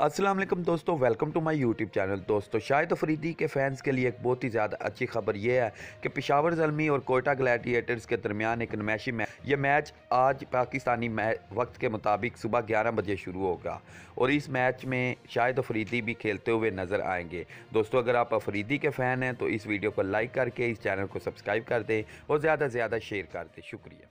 असलम दोस्तों welcome to my YouTube channel दोस्तों शाहिद अफरीदी के फैंस के लिए एक बहुत ही ज़्यादा अच्छी खबर यह है कि पिशावर जलमी और कोयटा ग्लैडिएटर्स के दरमियान एक नमैशी मैच ये मैच आज पाकिस्तानी वक्त के मुताबिक सुबह 11 बजे शुरू होगा और इस मैच में शाहिद अफरीदी भी खेलते हुए नज़र आएंगे दोस्तों अगर आप अफरीदी के फ़ैन हैं तो इस वीडियो को लाइक करके इस चैनल को सब्सक्राइब कर दें और ज़्यादा से ज़्यादा शेयर कर दें शुक्रिया